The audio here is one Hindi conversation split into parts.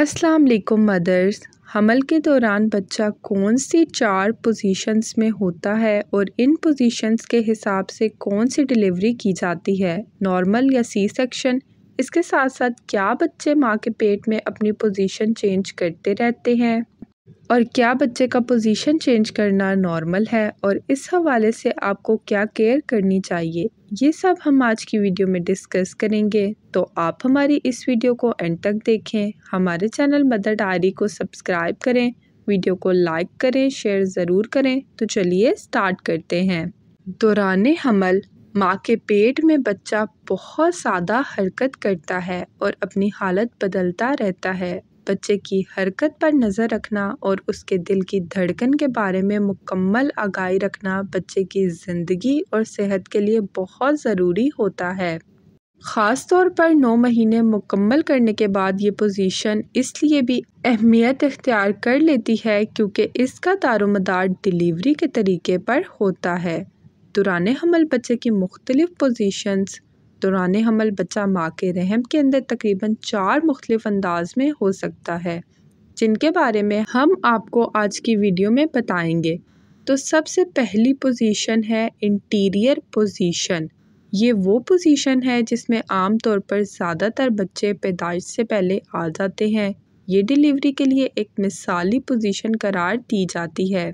अस्सलाम वालेकुम मदर्स हमल के दौरान बच्चा कौन सी चार पोजीशंस में होता है और इन पोजीशंस के हिसाब से कौन सी डिलीवरी की जाती है नॉर्मल या सी सेक्शन इसके साथ साथ क्या बच्चे माँ के पेट में अपनी पोजीशन चेंज करते रहते हैं और क्या बच्चे का पोजीशन चेंज करना नॉर्मल है और इस हवाले से आपको क्या केयर करनी चाहिए ये सब हम आज की वीडियो में डिस्कस करेंगे तो आप हमारी इस वीडियो को एंड तक देखें हमारे चैनल मदर डायरी को सब्सक्राइब करें वीडियो को लाइक करें शेयर ज़रूर करें तो चलिए स्टार्ट करते हैं दौरान हमल माँ के पेट में बच्चा बहुत ज़्यादा हरकत करता है और अपनी हालत बदलता रहता है बच्चे की हरकत पर नज़र रखना और उसके दिल की धड़कन के बारे में मुकम्मल आगाही रखना बच्चे की ज़िंदगी और सेहत के लिए बहुत ज़रूरी होता है ख़ास तौर पर नौ महीने मुकम्मल करने के बाद ये पोजीशन इसलिए भी अहमियत इख्तियार कर लेती है क्योंकि इसका दारोमदार डिलीवरी के तरीके पर होता है दुरान हमल बच्चे की मुख्तलिफ़ पोजीशंस दौरान हमल बच्चा माँ के रहम के अंदर तकरीबन चार मुख्तलिफ़ अंदाज में हो सकता है जिनके बारे में हम आपको आज की वीडियो में बताएंगे तो सबसे पहली पोजीशन है इंटीरियर पोजीशन ये वो पोजीशन है जिसमें आम तौर पर ज़्यादातर बच्चे पैदाइश से पहले आ जाते हैं ये डिलीवरी के लिए एक मिसाली पोजीशन करार दी जाती है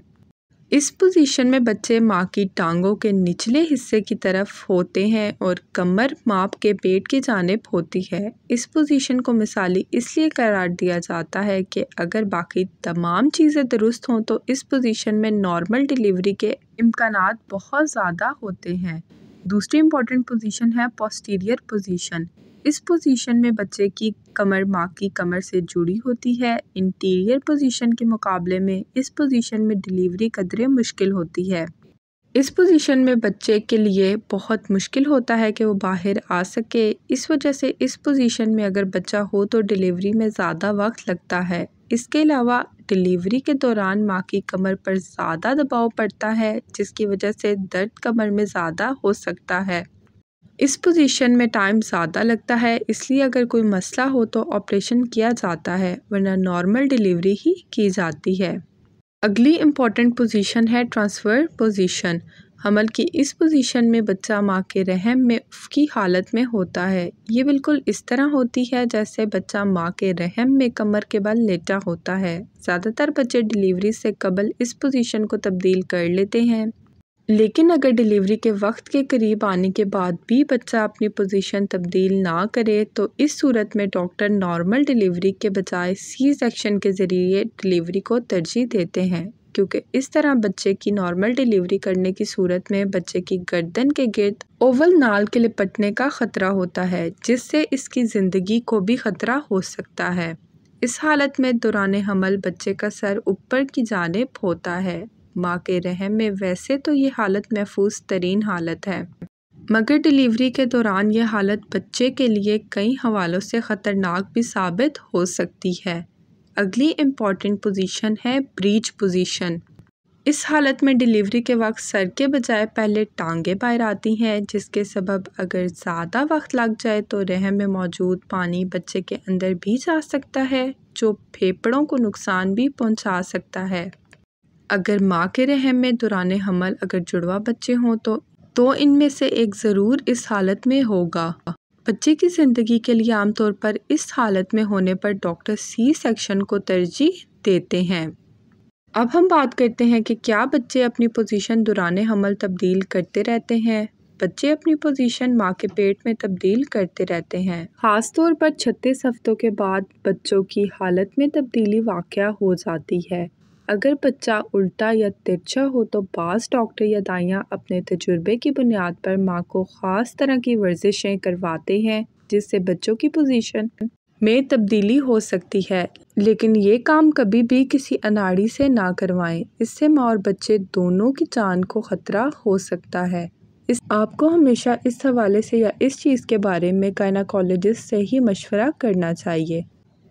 इस पोजीशन में बच्चे माँ की टांगों के निचले हिस्से की तरफ होते हैं और कमर माप के पेट की जानब होती है इस पोजीशन को मिसाली इसलिए करार दिया जाता है कि अगर बाकी तमाम चीज़ें दुरुस्त हों तो इस पोजीशन में नॉर्मल डिलीवरी के इम्कान बहुत ज़्यादा होते हैं दूसरी इंपॉर्टेंट पोजीशन है पोस्टीरियर पोजीशन इस पोजीशन में बच्चे की कमर माँ की कमर से जुड़ी होती है इंटीरियर पोजीशन के मुकाबले में इस पोजीशन में डिलीवरी कदरें मुश्किल होती है इस पोजीशन में बच्चे के लिए बहुत मुश्किल होता है कि वो बाहर आ सके इस वजह से इस पोजीशन में अगर बच्चा हो तो डिलीवरी में ज़्यादा वक्त लगता है इसके अलावा डिलीवरी के दौरान माँ की कमर पर ज़्यादा दबाव पड़ता है जिसकी वजह से दर्द कमर में ज़्यादा हो सकता है इस पोजीशन में टाइम ज़्यादा लगता है इसलिए अगर कोई मसला हो तो ऑपरेशन किया जाता है वरना नॉर्मल डिलीवरी ही की जाती है अगली इम्पॉर्टेंट पोजीशन है ट्रांसफ़र पोजीशन हमल की इस पोजीशन में बच्चा माँ के रहम में की हालत में होता है ये बिल्कुल इस तरह होती है जैसे बच्चा माँ के रहम में कमर के बल लेटा होता है ज़्यादातर बच्चे डिलीवरी से कबल इस पोजीशन को तब्दील कर लेते हैं लेकिन अगर डिलीवरी के वक्त के करीब आने के बाद भी बच्चा अपनी पोजीशन तब्दील ना करे तो इस सूरत में डॉक्टर नॉर्मल डिलीवरी के बजाय सी सेक्शन के ज़रिए डिलीवरी को तरजीह देते हैं क्योंकि इस तरह बच्चे की नॉर्मल डिलीवरी करने की सूरत में बच्चे की गर्दन के गिर्द ओवल नाल के लिपटने का ख़तरा होता है जिससे इसकी ज़िंदगी को भी ख़तरा हो सकता है इस हालत में दौरान हमल बच्चे का सर ऊपर की जानब होता है माँ के रहम में वैसे तो ये हालत महफूज तरीन हालत है मगर डिलीवरी के दौरान यह हालत बच्चे के लिए कई हवालों से ख़तरनाक भी साबित हो सकती है अगली इम्पॉर्टेंट पोजीशन है ब्रीच पोजीशन इस हालत में डिलीवरी के वक्त सर के बजाय पहले टांगे बाहर आती हैं जिसके सबब अगर ज़्यादा वक्त लग जाए तो रहम में मौजूद पानी बच्चे के अंदर भी जा सकता है जो फेफड़ों को नुकसान भी पहुंचा सकता है अगर माँ के रहम में दौरान हमल अगर जुड़वा बच्चे हों तो तो इनमें से एक ज़रूर इस हालत में होगा बच्चे की ज़िंदगी के लिए आमतौर पर इस हालत में होने पर डॉक्टर सी सेक्शन को तरजीह देते हैं अब हम बात करते हैं कि क्या बच्चे अपनी पोजीशन दौरान हमल तब्दील करते रहते हैं बच्चे अपनी पोजीशन माँ के पेट में तब्दील करते रहते हैं ख़ास तौर पर छत्तीस हफ्तों के बाद बच्चों की हालत में तब्दीली वाक़ हो जाती है अगर बच्चा उल्टा या तिरछा हो तो बास डॉक्टर या दाइयाँ अपने तजुर्बे की बुनियाद पर माँ को ख़ास तरह की वर्जिशें करवाते हैं जिससे बच्चों की पोजीशन में तब्दीली हो सकती है लेकिन ये काम कभी भी किसी अनाड़ी से ना करवाएं इससे माँ और बच्चे दोनों की जान को ख़तरा हो सकता है इस आपको हमेशा इस हवाले से या इस चीज़ के बारे में गायनाकोलॉजिस्ट से ही मशवरा करना चाहिए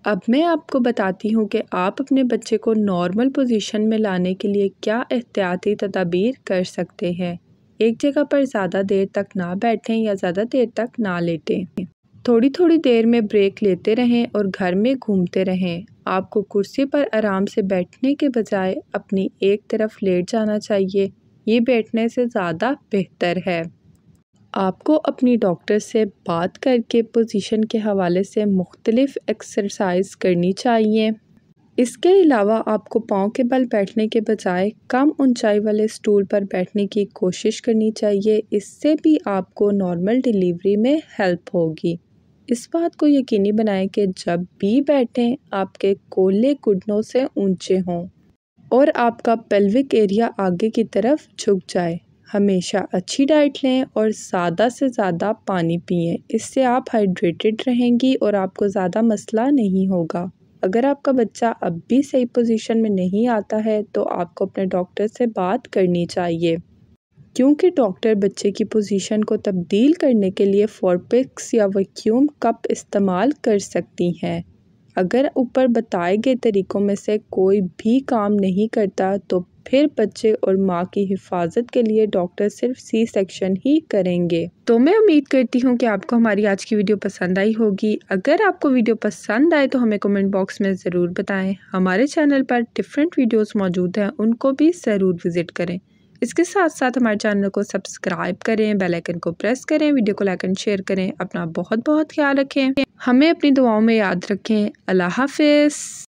अब मैं आपको बताती हूँ कि आप अपने बच्चे को नॉर्मल पोजीशन में लाने के लिए क्या एहतियाती तदाबीर कर सकते हैं एक जगह पर ज़्यादा देर तक ना बैठें या ज़्यादा देर तक ना लेटें थोड़ी थोड़ी देर में ब्रेक लेते रहें और घर में घूमते रहें आपको कुर्सी पर आराम से बैठने के बजाय अपनी एक तरफ लेट जाना चाहिए ये बैठने से ज़्यादा बेहतर है आपको अपनी डॉक्टर से बात करके पोजीशन के हवाले से मुख्तलिफ़ एक्सरसाइज करनी चाहिए इसके अलावा आपको पाँव के बल बैठने के बजाय कम ऊंचाई वाले स्टूल पर बैठने की कोशिश करनी चाहिए इससे भी आपको नॉर्मल डिलीवरी में हेल्प होगी इस बात को यकीनी बनाएं कि जब भी बैठें आपके कोले घुटनों से ऊंचे हों और आपका पेल्विक एरिया आगे की तरफ झुक जाए हमेशा अच्छी डाइट लें और ज़्यादा से ज़्यादा पानी पिएं इससे आप हाइड्रेटेड रहेंगी और आपको ज़्यादा मसला नहीं होगा अगर आपका बच्चा अब भी सही पोजीशन में नहीं आता है तो आपको अपने डॉक्टर से बात करनी चाहिए क्योंकि डॉक्टर बच्चे की पोजीशन को तब्दील करने के लिए फॉरपिक्स या वैक्यूम कप इस्तेमाल कर सकती हैं अगर ऊपर बताए गए तरीक़ों में से कोई भी काम नहीं करता तो फिर बच्चे और माँ की हिफाजत के लिए डॉक्टर सिर्फ सी सेक्शन ही करेंगे तो मैं उम्मीद करती हूँ कि आपको हमारी आज की वीडियो पसंद आई होगी अगर आपको वीडियो पसंद आए तो हमें कमेंट बॉक्स में ज़रूर बताएं हमारे चैनल पर डिफरेंट वीडियोस मौजूद हैं उनको भी ज़रूर विज़िट करें इसके साथ साथ हमारे चैनल को सब्सक्राइब करें बेल आइकन को प्रेस करें वीडियो को लाइक एंड शेयर करें अपना बहुत बहुत ख्याल रखें हमें अपनी दुआओं में याद रखें अल्लाह हाफिज़